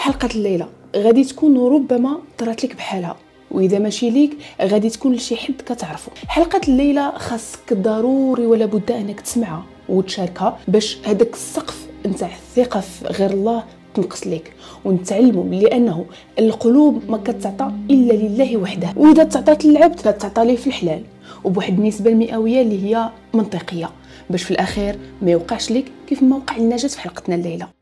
حلقه الليله غادي تكون ربما طرات لك بحالها واذا ماشي ليك غادي تكون لشي حد كتعرفه حلقه الليله خاصك ضروري ولا بد انك تسمعها وتشاركها باش هذاك السقف نتاع الثقه في غير الله تنقص ليك ونتعلموا لانه القلوب ما كتعطى الا لله وحده واذا تعطات للعبد فتعطى ليه في الحلال وبواحد النسبه المئويه اللي هي منطقيه باش في الاخير ما يوقعش ليك كيف ما وقع النجاة في حلقتنا الليله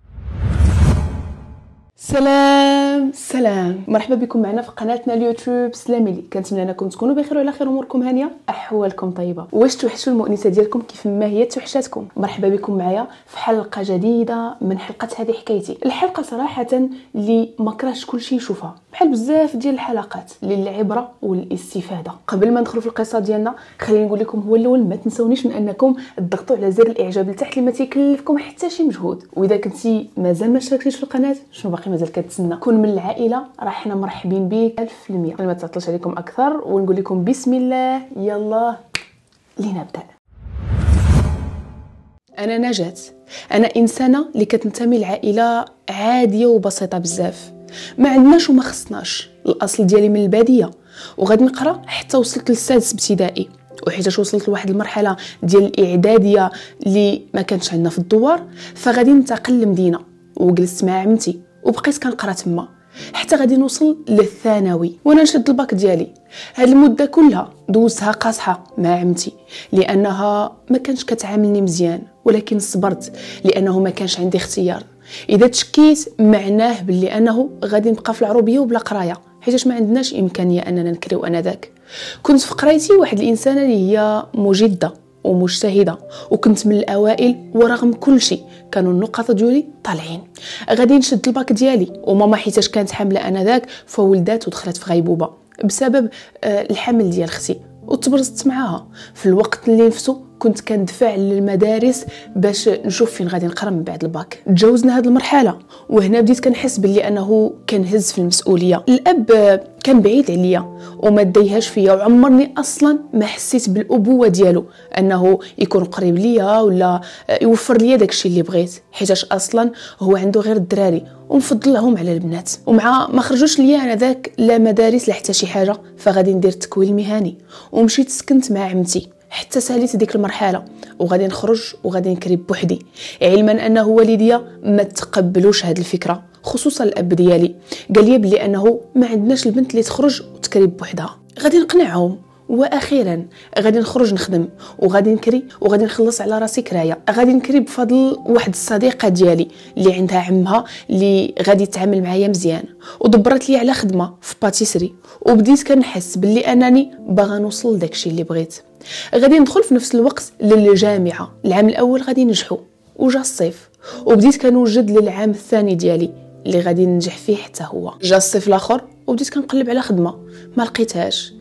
سلام سلام مرحبا بكم معنا في قناتنا اليوتيوب سلامي لي كنتمنى انكم تكونوا بخير وعلى خير اموركم هانيه احوالكم طيبه واش توحشوا المؤنسه ديالكم كيف ما هي توحشاتكم مرحبا بكم معايا في حلقه جديده من حلقه هذه حكايتي الحلقه صراحه اللي ما كلشي يشوفها بحال بزاف ديال الحلقات للعبره والاستفاده قبل ما ندخلوا في القصه ديالنا خليني نقول لكم هو الاول ما تنسونيش من انكم تضغطوا على زر الاعجاب لتحت اللي ما تيكلفكم حتى شي مجهود واذا كنتي مازال ما اشتركتيش في القناه شنو باقي مازال كتسنى كون من العائله راه حنا مرحبين بك 1000% ما تعطلش عليكم اكثر ونقول لكم بسم الله يلا لنبدا انا نجات انا انسانه اللي كتنتمي لعائله عاديه وبسيطه بزاف ما عندناش وما خصناش الاصل ديالي من الباديه وغادي نقرا حتى وصلت للسادس ابتدائي وحيت وصلت لواحد المرحله ديال الاعداديه اللي ما كانش عندنا في الدوار فغادي ننتقل لمدينه وجلست مع عمتي وبقيت كنقرا تما حتى غادي نوصل للثانوي وانا نشد الباك ديالي هاد المده كلها دوزتها قاصحه مع عمتي لانها ما كانش كتعاملني مزيان ولكن صبرت لانه ما كانش عندي اختيار اذا تشكيت معناه باللي انه غادي نبقى في العروبيه وبلا قرايه حيتاش ما عندناش امكانيه اننا نكريو انذاك كنت في قرايتي واحد الانسانه اللي هي مجده ومجتهده وكنت من الاوائل ورغم كل شيء كانوا النقط ديالي طالعين غادي نشد الباك ديالي وماما حيتاش كانت حامله انذاك فولدات ودخلت في غيبوبه بسبب آه، الحمل ديال اختي وتبرزت معاها في الوقت اللي نفسه كنت كندفع للمدارس باش نشوف فين غادي نقرا من بعد الباك تجاوزنا هذه المرحله وهنا بديت كنحس باللي انه كنهز في المسؤوليه الاب كان بعيد عليا وما ديهاش فيا وعمرني اصلا ما حسيت بالابوه ديالو انه يكون قريب ليا ولا يوفر ليا داكشي اللي بغيت حيتاش اصلا هو عنده غير الدراري ومفضلهم على البنات ومع ما خرجوش ليا انا ذاك لا مدارس لا حتى شي حاجه فغادي ندير التكوين المهني ومشيت سكنت مع عمتي حتى ساليت ديك المرحله وغادي نخرج وغادي نكري بوحدي علما انه والديا ما تقبلوش هاد الفكره خصوصا الاب ديالي قال لي بلي انه ما عندناش البنت اللي تخرج وتكري بوحدها غادي نقنعهم واخيرا غادي نخرج نخدم وغادي نكري وغادي نخلص على راسي كرايه غادي نكري بفضل واحد الصديقه ديالي اللي عندها عمها اللي غادي تعامل معايا مزيان ودبرت لي على خدمه في باتيسري وبديت كنحس باللي انني باغا نوصل لداكشي اللي بغيت غادي ندخل في نفس الوقت للجامعه العام الاول غادي نجحو وجا الصيف وبديت كنوجد للعام الثاني ديالي اللي غادي ننجح فيه حتى هو جا الصيف الاخر وبديت كنقلب على خدمه ما لقيتهاش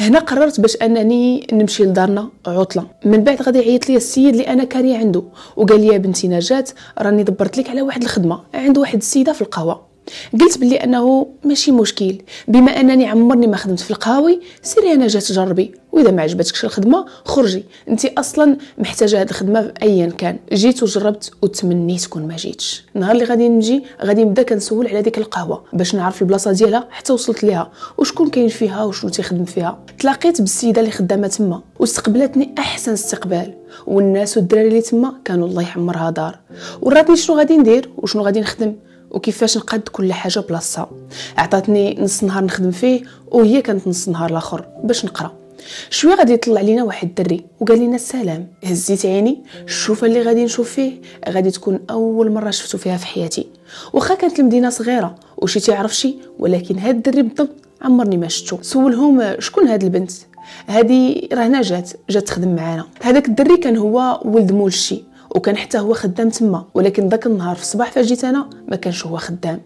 هنا قررت باش انني نمشي لدارنا عطله من بعد غادي يعيط لي السيد اللي انا كاري عنده وقال لي بنتي نجات راني دبرت لك على واحد الخدمه عند واحد السيده في القهوه قلت بلي انه ماشي مشكل بما انني عمرني ما خدمت في القهاوي سيري انا جات تجربي واذا ما عجبتكش الخدمه خرجي انت اصلا محتاجه هذه الخدمه ايا كان جيت وجربت وتمنيت كون ما جيتش النهار اللي غادي نجي غادي نبدا كنسول على ديك القهوه باش نعرف البلاصه ديالها حتى وصلت ليها وشكون كاين فيها وشنو تيخدم فيها تلاقيت بالسيده اللي خدامه تما واستقبلتني احسن استقبال والناس والدراري اللي تما كانوا الله يحمرها دار وراتني شنو غادي ندير وشنو غادي نخدم وكيفاش نقد كل حاجه بلاصتها عطاتني نص نهار نخدم فيه وهي كانت نص نهار الاخر باش نقرا شويه غادي يطلع لينا واحد الدري وقال لنا السلام هزيت عيني الشوفه اللي غادي نشوف فيه غادي تكون اول مره شفتو فيها في حياتي واخا كانت المدينه صغيره وشي تعرف شي ولكن هاد الدري بالضبط عمرني ما شفتو سولهم شكون هاد البنت هادي راه نجات جات تخدم معانا هذاك الدري كان هو ولد مولشي وكان حتى هو خدام تما ولكن ذاك النهار في الصباح فاش جيت انا ما كانش هو خدام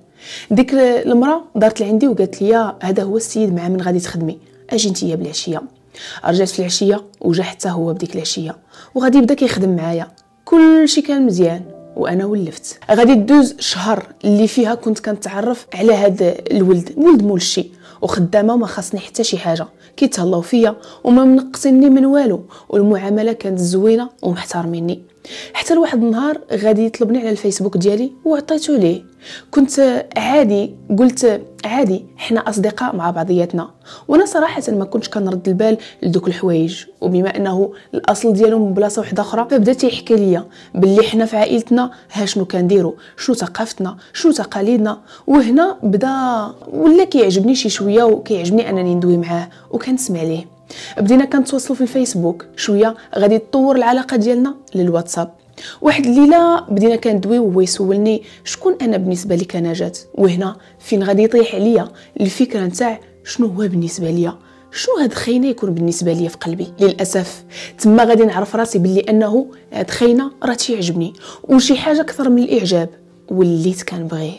ديك المراه دارت لعندي وقالت لي هذا هو السيد مع من غادي تخدمي اجي نتيا بالعشيه رجعت في العشيه وجا حتى هو بديك العشيه وغادي بدا كيخدم معايا كلشي كان مزيان وانا ولفت غادي دوز شهر اللي فيها كنت كنتعرف على هذا الولد ولد مول شي وخدامه وما خاصني حتى شي حاجه كيتهلاو فيا وما منقصني من والو والمعامله كانت زوينه ومحترميني حتى لواحد النهار غادي يطلبني على الفيسبوك ديالي وعطيته ليه كنت عادي قلت عادي حنا اصدقاء مع بعضياتنا وانا صراحه ما كنتش كنرد البال لدوك الحوايج وبما انه الاصل ديالهم من بلاصه واحده اخرى فبدا تيحكي ليا باللي حنا في عائلتنا ها شنو كنديروا شنو ثقافتنا شنو تقاليدنا وهنا بدا ولا كيعجبني شي شويه وكيعجبني انني ندوي معاه وكنسمع ليه بدينا كنتواصلوا في الفيسبوك شويه غادي تطور العلاقه ديالنا للواتساب واحد الليله بدينا كندوي وهو يسولني شكون انا بالنسبه لك نجاة وهنا فين غادي يطيح عليا الفكره نتاع شنو هو بالنسبه ليا شنو هاد خينا يكون بالنسبه ليا في قلبي للاسف تما غادي نعرف راسي باللي انه هاد خينا راه تيعجبني وشي حاجه اكثر من الاعجاب وليت كنبغيه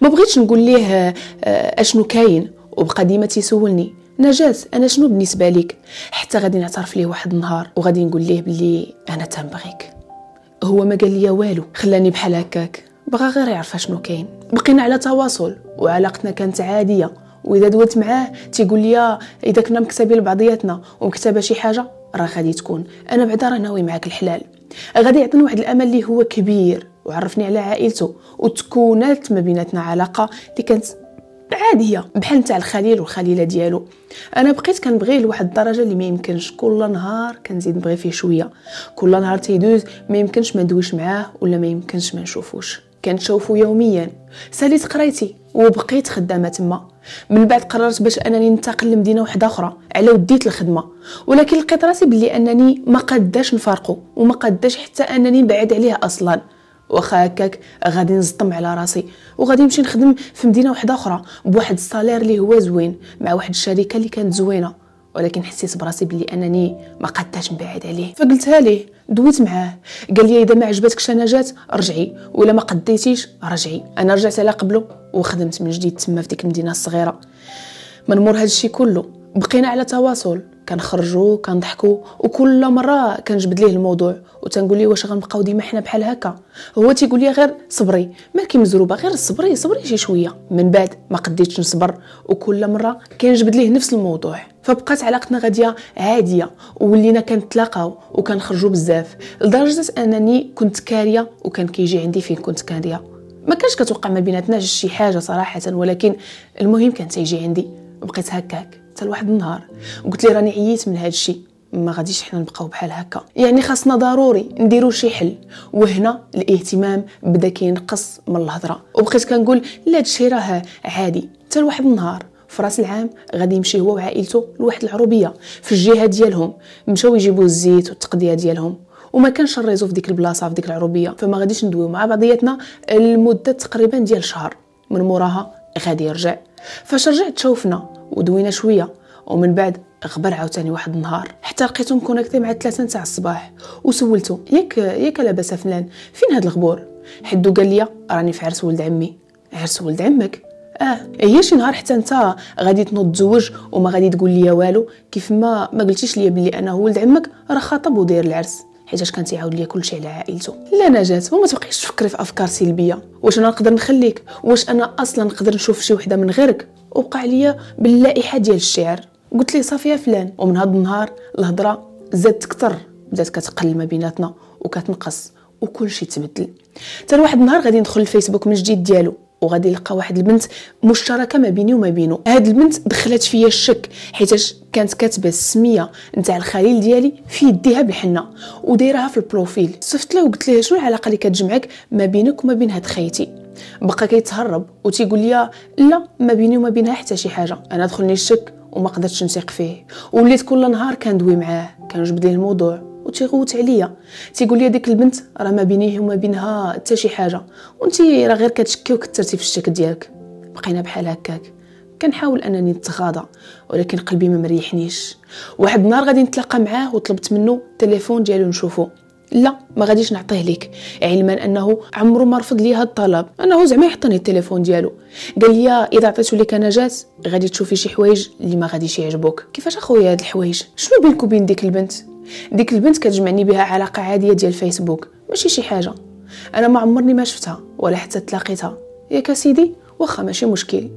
ما بغيتش نقول ليه آه، اشنو كاين وبقى ديما تيسولني نجاس انا شنو بالنسبه ليك حتى غادي نعترف ليه واحد النهار وغادي نقول ليه بلي انا تنبغيك هو ما قال لي والو خلاني بحال هكاك بغى غير يعرف شنو كاين بقينا على تواصل وعلاقتنا كانت عاديه واذا دوت معاه تيقول لي آه، اذا كنا مكتبين لبعضياتنا ومكتبه شي حاجه راه غادي تكون انا بعدا راه ناوي معاك الحلال غادي يعطيني واحد الامل اللي هو كبير وعرفني على عائلته وتكونت ما بيناتنا علاقه اللي كانت عاديه بحال تاع الخليل والخليله ديالو انا بقيت كنبغيه لواحد الدرجه اللي ما يمكنش كل نهار كنزيد نبغي فيه شويه كل نهار تيدوز ما يمكنش ما ندويش معاه ولا ما يمكنش ما نشوفوش كنشوفو يوميا ساليت قرايتي وبقيت خدامه تما من بعد قررت باش انني ننتقل لمدينه واحده اخرى على وديت الخدمه ولكن لقيت راسي بلي انني ما قداش نفارقو وما قداش حتى انني نبعد عليه اصلا واخا هكاك غادي نزطم على راسي وغادي نمشي نخدم في مدينه واحده اخرى بواحد السالير اللي هو زوين مع واحد الشركه اللي كانت زوينه ولكن حسيت براسي بلي انني ما قدتش نبعد عليه فقلتها ليه دويت معاه قال لي اذا ما عجبتكش جات رجعي ولا ما قديتيش رجعي انا رجعت على قبله وخدمت من جديد تما في ديك المدينه الصغيره من مور هادشي كله بقينا على تواصل كنخرجوا كنضحكوا وكل مره كنجبد ليه الموضوع وتنقول ليه واش غنبقاو ديما حنا بحال هكا هو تيقول لي غير صبري مالكي مزروبه غير صبري صبري شي شويه من بعد ما قديتش نصبر وكل مره كنجبد ليه نفس الموضوع فبقات علاقتنا غاديه عاديه وولينا كنتلاقاو وكنخرجوا بزاف لدرجه انني كنت كاريه وكان كيجي عندي فين كنت كاريه ما كانش كتوقع ما بيناتنا شي حاجه صراحه ولكن المهم كان تيجي عندي بقيت هكاك حتى لواحد النهار وقلت لي راني عييت من هذا الشيء ما غاديش حنا نبقاو بحال هكا يعني خاصنا ضروري نديرو شي حل وهنا الاهتمام بدا كينقص من الهضره وبقيت كنقول لا هادشي راه عادي حتى لواحد النهار في راس العام غادي يمشي هو وعائلته لواحد العروبيه في الجهه ديالهم مشاو يجيبوا الزيت والتقضيه ديالهم وما كانش الريزو في ديك البلاصه في ديك العروبيه فما غاديش ندويو مع بعضياتنا لمده تقريبا ديال شهر من موراها غادي يرجع فاش رجعت شوفنا ودوينا شويه ومن بعد غبر عاوتاني واحد النهار حتى لقيتو مكونكتي مع الثلاثه نتاع الصباح وسولتو ياك ياك لاباس فلان فين هاد الغبور حدو قال لي راني في عرس ولد عمي عرس ولد عمك اه إيه، هي شي نهار حتى انت غادي تنوض تزوج وما غادي تقول لي والو كيف ما ما قلتيش لي بلي انا ولد عمك راه خاطب ودير العرس حيت كان تيعاود ليا كلشي على عائلته لا نجات وما تبقيش تفكري في افكار سلبيه واش انا نقدر نخليك واش انا اصلا نقدر نشوف شي وحده من غيرك وقع ليا باللائحه ديال الشعر قلت ليه صافي يا فلان ومن هذا النهار الهضره زادت كثر بدات كتقل ما بيناتنا وكتنقص وكل شيء تبدل حتى واحد النهار غادي ندخل الفيسبوك من جديد ديالو وغادي يلقى واحد البنت مشتركه ما بيني وما بينه هاد البنت دخلت فيا الشك حيتاش كانت كاتبه السميه نتاع الخليل ديالي في يديها بالحنه ودايرها في البروفيل صفت له وقلت له شنو العلاقه اللي كتجمعك ما بينك وما بين هاد خيتي بقى كيتهرب وتيقول لي لا ما بيني وما بينها حتى شي حاجه انا دخلني الشك وما قدرتش نثق فيه وليت كل نهار كندوي معاه كنجبد ليه الموضوع وتيغوت عليا تيقول لي ديك البنت راه ما بينيه وما بينها حتى شي حاجه وانت راه غير كتشكي وكثرتي في الشك ديالك بقينا بحال هكاك كنحاول انني نتغاضى ولكن قلبي ما مريحنيش واحد النهار غادي نتلاقى معاه وطلبت منه التليفون ديالو نشوفو لا ما غاديش نعطيه ليك علما انه عمرو ما رفض لي هذا الطلب انه زعما يحطني التليفون ديالو قال لي اذا عطيتو ليك نجاس غادي تشوفي شي حوايج اللي ما غاديش يعجبوك كيفاش اخويا هاد الحوايج شنو بينك وبين ديك البنت ديك البنت كتجمعني بها علاقه عاديه ديال فيسبوك ماشي شي حاجه انا ما عمرني ما شفتها ولا حتى تلاقيتها ياك سيدي واخا ماشي مشكل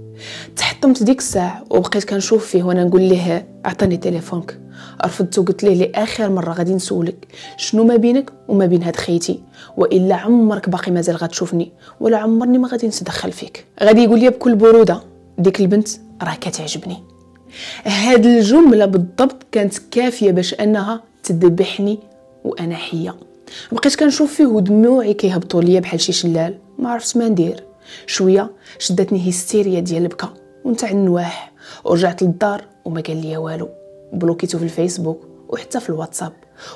تحطمت ديك الساعه وبقيت كنشوف فيه وانا نقول ليه عطيني تليفونك رفضت وقلت ليه لاخر مره غادي نسولك شنو ما بينك وما بين هاد خيتي والا عمرك باقي مازال غتشوفني ولا عمرني ما غادي نتدخل فيك غادي يقول لي بكل بروده ديك البنت راه كتعجبني هاد الجملة بالضبط كانت كافية باش أنها تذبحني وأنا حية بقيت كنشوف فيه ودموعي كيهبطوا ليا بحال شي شلال ما عرفت ما ندير شويه شدتني هيستيريا ديال البكا ونتاع النواح ورجعت للدار وما قال لي والو بلوكيتو في الفيسبوك وحتى في الواتساب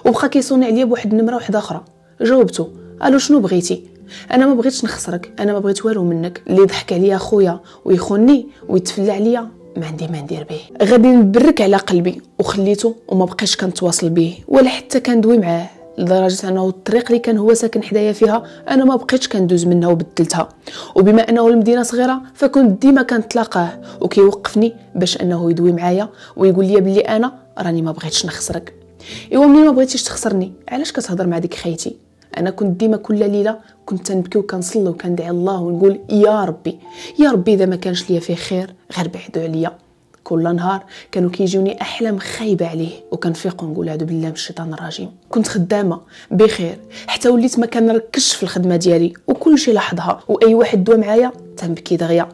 وبقى كيصوني عليا بواحد النمره واحده اخرى جاوبته الو شنو بغيتي انا ما بغيتش نخسرك انا ما بغيت والو منك اللي ضحك عليا خويا ويخوني ويتفلى عليا ما عندي ما ندير به غادي نبرك على قلبي وخليته وما بقيتش كنتواصل به ولا حتى كندوي معاه لدرجه انه الطريق اللي كان هو ساكن حدايا فيها انا ما بقيتش كندوز منها وبدلتها وبما انه المدينه صغيره فكنت ديما كنتلاقاه وكيوقفني باش انه يدوي معايا ويقول لي بلي انا راني ما بغيتش نخسرك ايوا ملي ما بغيتيش تخسرني علاش كتهضر مع ديك خيتي انا كنت ديما كل ليله كنت تنبكي وكنصلي وكندعي الله ونقول يا ربي يا ربي اذا ما كانش ليا فيه خير غير بعدو عليا كل نهار كانوا كيجيوني احلام خايبه عليه وكنفيق ونقول هادو بالله من الشيطان الرجيم كنت خدامه بخير حتى وليت ما كنركزش في الخدمه ديالي وكلشي لاحظها واي واحد دوا معايا تنبكي دغيا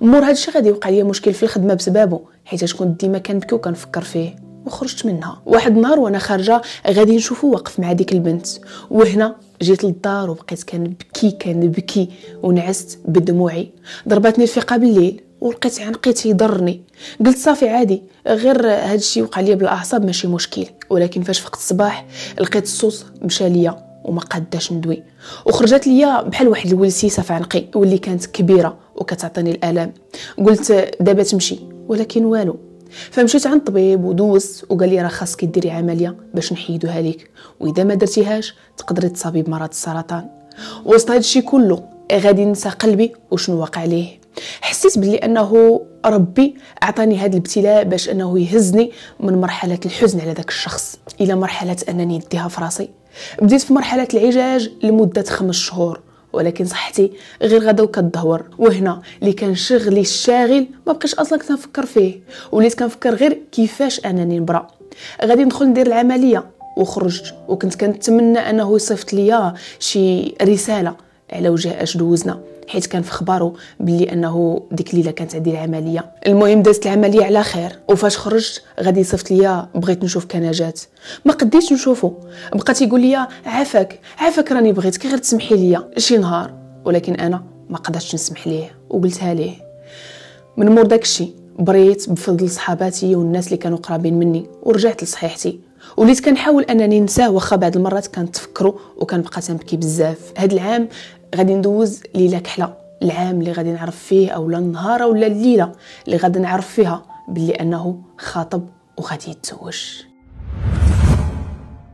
مور هادشي غادي يوقع ليا مشكل في الخدمه بسبابه حيت كنت ديما كنبكي وكنفكر فيه وخرجت منها واحد النهار وانا خارجه غادي نشوفو واقف مع ديك البنت وهنا جيت للدار وبقيت كنبكي كنبكي ونعست بدموعي ضربتني الفيقه بالليل ولقيت عنقي يضرني قلت صافي عادي غير هذا الشيء وقع لي بالاعصاب ماشي مشكل ولكن فاش فقت الصباح لقيت الصوص مشى ليا وما قداش ندوي وخرجت ليا بحال واحد الولسيسه في عنقي واللي كانت كبيره وكتعطيني الالام قلت دابا تمشي ولكن والو فمشيت عند الطبيب ودوز وقال لي راه خاصك ديري عمليه باش نحيدوها ليك واذا ما درتيهاش تقدري تصابي بمرض السرطان وسط هادشي كله غادي ننسى قلبي وشنو واقع ليه حسيت بلي انه ربي اعطاني هذا الابتلاء باش انه يهزني من مرحله الحزن على ذاك الشخص الى مرحله انني نديها في راسي بديت في مرحله العجاج لمده خمس شهور ولكن صحتي غير غدا وكتدهور وهنا اللي كان شغلي الشاغل ما بقاش اصلا كنفكر فيه وليت كنفكر غير كيفاش انني نبرا غادي ندخل ندير العمليه وخرجت وكنت كنتمنى انه يصيفط ليا شي رساله على وجه اش دوزنا حيت كان في خبره بلي انه ديك الليله كانت عندي العمليه المهم دازت العمليه على خير وفاش خرجت غادي يصيفط ليا بغيت نشوف كنجات ما قديتش نشوفو بقى تيقول لي عافاك عافاك راني بغيتك غير تسمحي ليا شي نهار ولكن انا ما قدرتش نسمح ليه وقلتها ليه من مور داكشي بريت بفضل صحاباتي والناس اللي كانوا قرابين مني ورجعت لصحيحتي وليت كنحاول انني ننساه واخا بعض المرات كنتفكرو وكنبقى تنبكي بزاف هاد العام غادي ندوز ليله كحله العام اللي غادي نعرف فيه اولا النهار اولا الليله اللي غادي نعرف فيها بلي انه خاطب وغادي يتزوج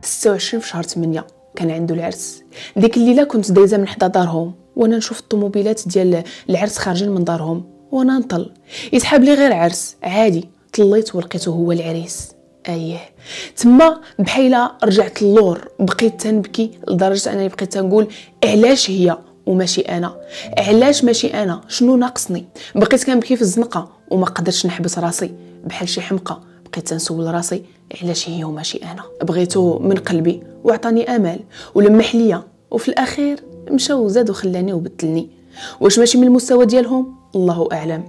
26 في شهر 8 كان عنده العرس ديك الليله كنت دايزه من حدا دارهم وانا نشوف الطوموبيلات ديال العرس خارجين من دارهم وانا نطل يسحب لي غير عرس عادي طليت ولقيته هو العريس ايه تما بحيلة رجعت اللور بقيت تنبكي لدرجه انني بقيت تنقول علاش هي وماشي انا علاش ماشي انا شنو ناقصني بقيت كنبكي في الزنقه وما قدرتش نحبس راسي بحال شي حمقه بقيت تنسول راسي علاش هي وماشي انا بغيتو من قلبي وعطاني امل ولمح ليا وفي الاخير مشى وزاد وخلاني وبدلني واش ماشي من المستوى ديالهم الله اعلم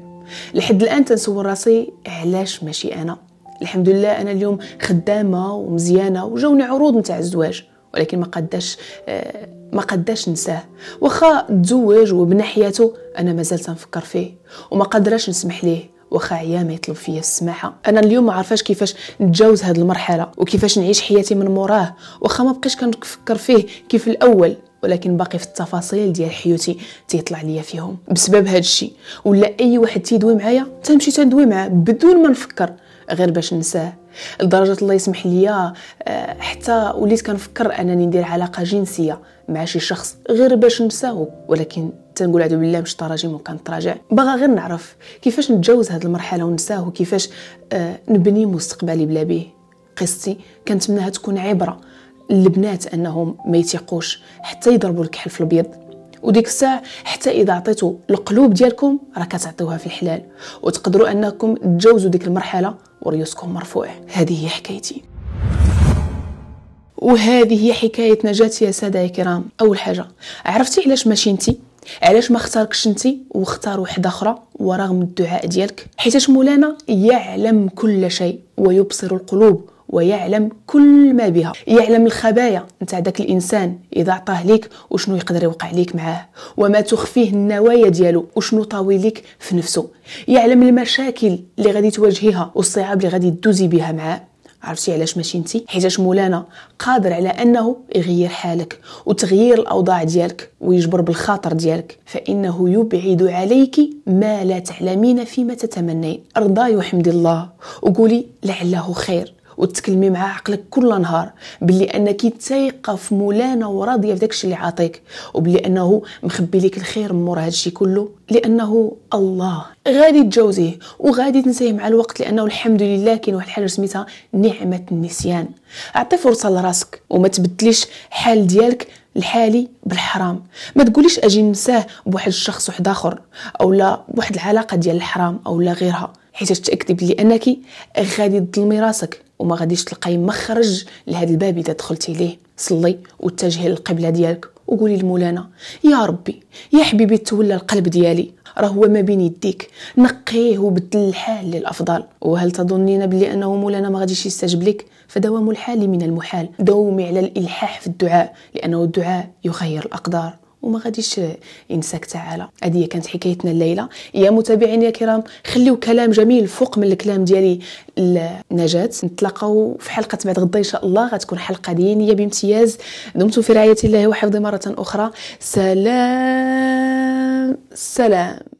لحد الان تنسول راسي علاش ماشي انا الحمد لله انا اليوم خدامه ومزيانه وجاوني عروض نتاع الزواج ولكن ما قداش آه، ما قداش نساه واخا تزوج وبنى حياته انا مازال تنفكر فيه وما قدراش نسمح ليه واخا عيامه يطلب فيا السماحه انا اليوم ما عارفاش كيفاش نتجاوز هاد المرحله وكيفاش نعيش حياتي من موراه واخا ما بقيتش كنفكر فيه كيف الاول ولكن باقي في التفاصيل ديال حياتي تيطلع ليا فيهم بسبب هاد الشيء ولا اي واحد تيدوي معايا تنمشي تندوي معاه بدون ما نفكر غير باش نساه لدرجه الله يسمح ليا آه، حتى وليت كنفكر انني ندير علاقه جنسيه مع شي شخص غير باش نساو ولكن تنقول عدو بالله مش تراجم وكنتراجع باغا غير نعرف كيفاش نتجاوز هاد المرحله ونساه وكيفاش آه، نبني مستقبلي بلا بيه قصتي كنتمناها تكون عبره للبنات انهم ما يتيقوش حتى يضربوا الكحل في البيض وديك الساعه حتى اذا عطيتو القلوب ديالكم راه كتعطيوها في الحلال وتقدروا انكم تجاوزوا ديك المرحله وريوسكم مرفوعة هذه هي حكايتي وهذه هي حكاية نجاتي يا سادة يا كرام أول حاجة عرفتي علاش ماشي انتي علاش ما اختاركش انتي واختار وحده اخرى ورغم الدعاء ديالك حيتاش مولانا يعلم كل شيء ويبصر القلوب ويعلم كل ما بها يعلم الخبايا نتاع داك الانسان اذا عطاه ليك وشنو يقدر يوقع ليك معاه وما تخفيه النوايا ديالو وشنو طاوي ليك في نفسه يعلم المشاكل اللي غادي تواجهيها والصعاب اللي غادي دوزي بها معاه عرفتي علاش ماشي انت حيتاش مولانا قادر على انه يغير حالك وتغيير الاوضاع ديالك ويجبر بالخاطر ديالك فانه يبعد عليك ما لا تعلمين فيما تتمنين ارضاي وحمد الله وقولي لعله خير وتكلمي مع عقلك كل نهار باللي انك تايقه في مولانا وراضيه في داكشي اللي عاطيك وباللي انه مخبي لك الخير من مور هادشي كله لانه الله غادي تجاوزيه وغادي تنسيه مع الوقت لانه الحمد لله كاين واحد الحاجه سميتها نعمه النسيان اعطي فرصه لراسك وما تبدليش الحال ديالك الحالي بالحرام ما تقوليش اجي ننساه بواحد الشخص واحد اخر اولا بواحد العلاقه ديال الحرام اولا غيرها حيت تاكدي بلي انك غادي تظلمي راسك وما غاديش تلقاي مخرج لهذا الباب اذا دخلتي ليه صلي واتجهي للقبله ديالك وقولي لمولانا يا ربي يا حبيبي تولى القلب ديالي راه هو ما بين يديك نقيه وبدل الحال للافضل وهل تظنين بلي انه مولانا ما غاديش يستجب لك فدوام الحال من المحال دومي على الالحاح في الدعاء لانه الدعاء يغير الاقدار وما غاديش ينساك تعالى هذه كانت حكايتنا الليله يا متابعينا الكرام خليو كلام جميل فوق من الكلام ديالي النجاة نتلاقاو في حلقه بعد غدا ان شاء الله غتكون حلقه دينيه بامتياز دمتم في رعايه الله وحفظه مره اخرى سلام سلام